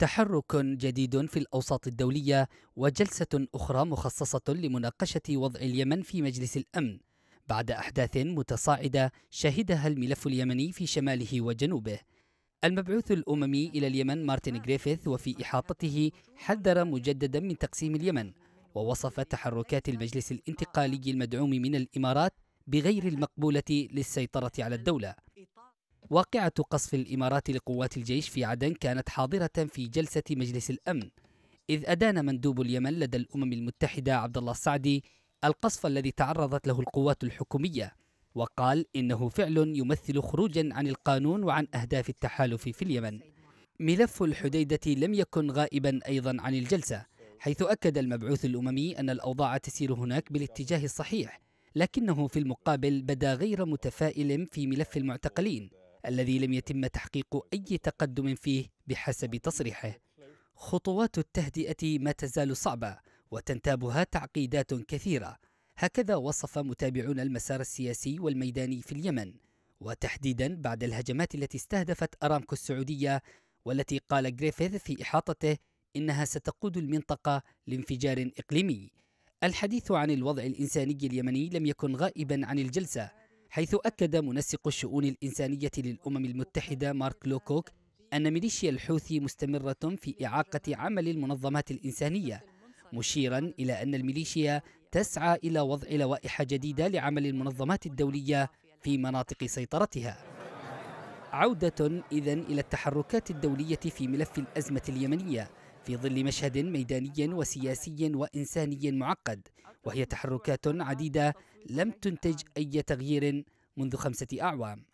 تحرك جديد في الأوساط الدولية وجلسة أخرى مخصصة لمناقشة وضع اليمن في مجلس الأمن بعد أحداث متصاعدة شهدها الملف اليمني في شماله وجنوبه المبعوث الأممي إلى اليمن مارتن جريفيث وفي إحاطته حذر مجددا من تقسيم اليمن ووصف تحركات المجلس الانتقالي المدعوم من الإمارات بغير المقبولة للسيطرة على الدولة واقعة قصف الإمارات لقوات الجيش في عدن كانت حاضرة في جلسة مجلس الأمن إذ أدان مندوب اليمن لدى الأمم المتحدة عبد الله السعدي القصف الذي تعرضت له القوات الحكومية وقال إنه فعل يمثل خروجا عن القانون وعن أهداف التحالف في اليمن ملف الحديدة لم يكن غائبا أيضا عن الجلسة حيث أكد المبعوث الأممي أن الأوضاع تسير هناك بالاتجاه الصحيح لكنه في المقابل بدا غير متفائل في ملف المعتقلين الذي لم يتم تحقيق أي تقدم فيه بحسب تصريحه خطوات التهدئة ما تزال صعبة وتنتابها تعقيدات كثيرة هكذا وصف متابعون المسار السياسي والميداني في اليمن وتحديدا بعد الهجمات التي استهدفت أرامكو السعودية والتي قال جريفيث في إحاطته إنها ستقود المنطقة لانفجار إقليمي الحديث عن الوضع الإنساني اليمني لم يكن غائبا عن الجلسة حيث أكد منسق الشؤون الإنسانية للأمم المتحدة مارك لوكوك أن ميليشيا الحوثي مستمرة في إعاقة عمل المنظمات الإنسانية مشيرا إلى أن الميليشيا تسعى إلى وضع لوائح جديدة لعمل المنظمات الدولية في مناطق سيطرتها عودة إذا إلى التحركات الدولية في ملف الأزمة اليمنية في ظل مشهد ميداني وسياسي وإنساني معقد وهي تحركات عديدة لم تنتج أي تغيير منذ خمسة أعوام